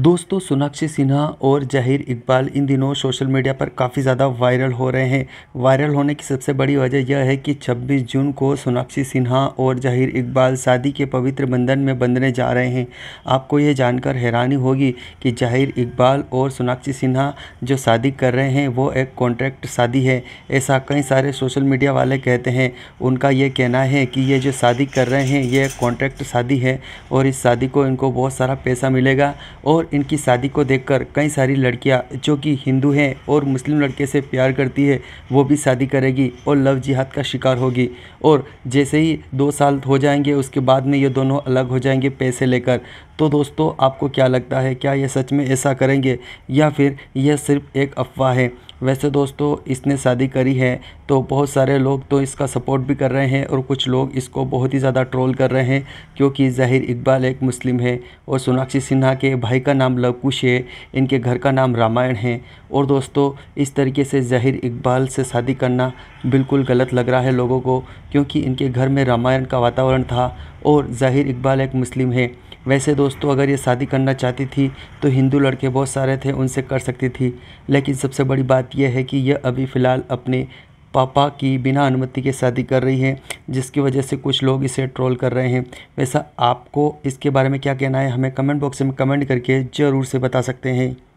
दोस्तों सोनाक्षी सिन्हा और जहीर इकबाल इन दिनों सोशल मीडिया पर काफ़ी ज़्यादा वायरल हो रहे हैं वायरल होने की सबसे बड़ी वजह यह है कि 26 जून को सोनाक्षी सिन्हा और जहीर इकबाल शादी के पवित्र बंधन में बंधने जा रहे हैं आपको ये जानकर हैरानी होगी कि जहीर इकबाल और सोनाक्षी सिन्हा जो शादी कर रहे हैं वो एक कॉन्ट्रैक्ट शादी है ऐसा कई सारे सोशल मीडिया वाले कहते हैं उनका ये कहना है कि ये जो शादी कर रहे हैं ये एक कॉन्ट्रैक्ट शादी है और इस शादी को इनको बहुत सारा पैसा मिलेगा और इनकी शादी को देखकर कई सारी लड़कियां जो कि हिंदू हैं और मुस्लिम लड़के से प्यार करती है वो भी शादी करेगी और लव जिहाद का शिकार होगी और जैसे ही दो साल हो जाएंगे उसके बाद में ये दोनों अलग हो जाएंगे पैसे लेकर तो दोस्तों आपको क्या लगता है क्या ये सच में ऐसा करेंगे या फिर यह सिर्फ एक अफवाह है वैसे दोस्तों इसने शादी करी है तो बहुत सारे लोग तो इसका सपोर्ट भी कर रहे हैं और कुछ लोग इसको बहुत ही ज़्यादा ट्रोल कर रहे हैं क्योंकि जहिर इकबाल एक मुस्लिम है और सोनाक्षी सिन्हा के भाई का नाम लवकुश है इनके घर का नाम रामायण है और दोस्तों इस तरीके से जहिर इकबाल से शादी करना बिल्कुल गलत लग रहा है लोगों को क्योंकि इनके घर में रामायण का वातावरण था और ज़ाहिर इकबाल एक मुस्लिम है वैसे दोस्तों अगर ये शादी करना चाहती थी तो हिंदू लड़के बहुत सारे थे उनसे कर सकती थी लेकिन सबसे बड़ी बात यह है कि यह अभी फ़िलहाल अपने पापा की बिना अनुमति के शादी कर रही है जिसकी वजह से कुछ लोग इसे ट्रोल कर रहे हैं वैसा आपको इसके बारे में क्या कहना है हमें कमेंट बॉक्स में कमेंट करके ज़रूर से बता सकते हैं